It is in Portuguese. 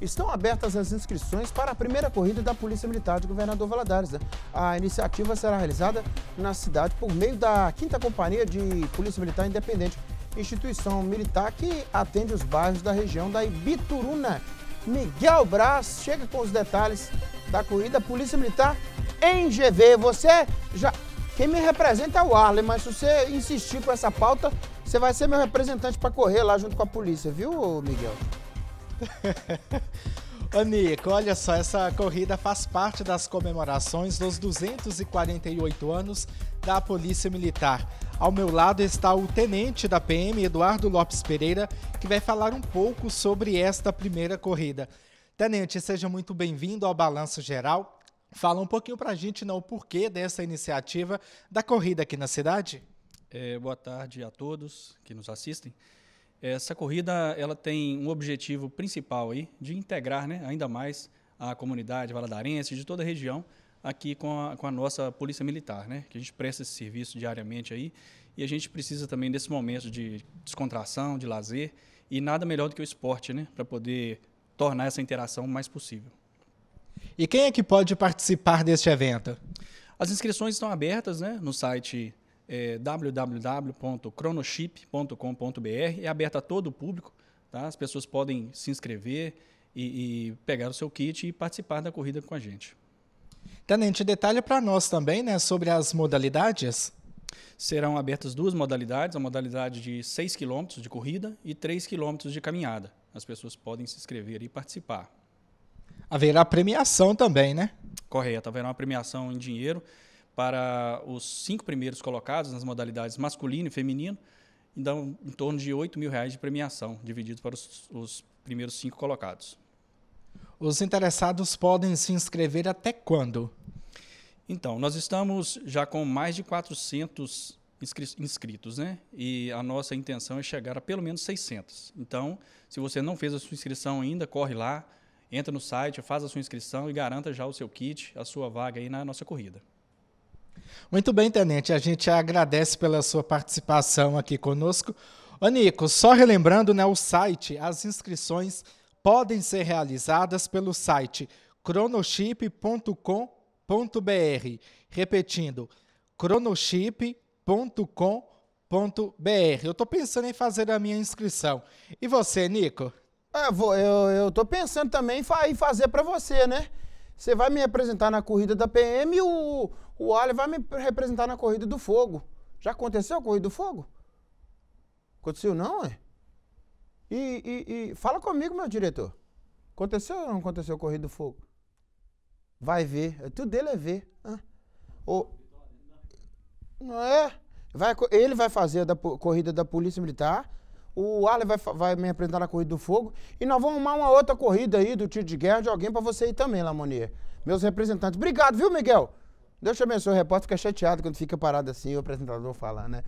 Estão abertas as inscrições para a primeira corrida da Polícia Militar de Governador Valadares. Né? A iniciativa será realizada na cidade por meio da 5 Companhia de Polícia Militar Independente, instituição militar que atende os bairros da região da Ibituruna. Miguel Braz chega com os detalhes da corrida Polícia Militar em GV. Você já. Quem me representa é o Arlen, mas se você insistir com essa pauta, você vai ser meu representante para correr lá junto com a polícia, viu, Miguel? Ô Nico, olha só, essa corrida faz parte das comemorações dos 248 anos da Polícia Militar. Ao meu lado está o tenente da PM, Eduardo Lopes Pereira, que vai falar um pouco sobre esta primeira corrida. Tenente, seja muito bem-vindo ao Balanço Geral. Fala um pouquinho para a gente não, o porquê dessa iniciativa da corrida aqui na cidade. É, boa tarde a todos que nos assistem. Essa corrida ela tem um objetivo principal aí de integrar né, ainda mais a comunidade valadarense de toda a região aqui com a, com a nossa Polícia Militar, né? Que a gente presta esse serviço diariamente aí e a gente precisa também desse momento de descontração, de lazer e nada melhor do que o esporte, né? Para poder tornar essa interação mais possível. E quem é que pode participar deste evento? As inscrições estão abertas né, no site é, www.cronochip.com.br. É aberta a todo o público, tá? As pessoas podem se inscrever e, e pegar o seu kit e participar da corrida com a gente. Tenente, detalhe para nós também, né, sobre as modalidades? Serão abertas duas modalidades, a modalidade de 6 quilômetros de corrida e 3 quilômetros de caminhada. As pessoas podem se inscrever e participar. Haverá premiação também, né? Correto, haverá uma premiação em dinheiro para os cinco primeiros colocados nas modalidades masculino e feminino, então em torno de 8 mil reais de premiação, dividido para os, os primeiros cinco colocados. Os interessados podem se inscrever até quando? Então, nós estamos já com mais de 400 inscritos, né? E a nossa intenção é chegar a pelo menos 600. Então, se você não fez a sua inscrição ainda, corre lá, entra no site, faz a sua inscrição e garanta já o seu kit, a sua vaga aí na nossa corrida. Muito bem, Tenente. A gente agradece pela sua participação aqui conosco. Ô, Nico, só relembrando, né, o site, as inscrições podem ser realizadas pelo site cronoship.com.br. Repetindo, cronoship.com.br. Eu estou pensando em fazer a minha inscrição. E você, Nico? Ah, eu, estou pensando também em fazer para você, né? Você vai me representar na corrida da PM e o, o Ali vai me representar na corrida do fogo. Já aconteceu a corrida do fogo? Aconteceu não, é? E, e, e fala comigo, meu diretor. Aconteceu ou não aconteceu a corrida do fogo? Vai ver. É tudo dele é ver. Ah. Ou não é? Vai, ele vai fazer a da, corrida da Polícia Militar o Ale vai, vai me apresentar na Corrida do Fogo. E nós vamos arrumar uma outra corrida aí do tiro de guerra de alguém para você ir também, Lamonier. Meus representantes. Obrigado, viu, Miguel? Deus te abençoe. O repórter fica chateado quando fica parado assim e o apresentador fala, né?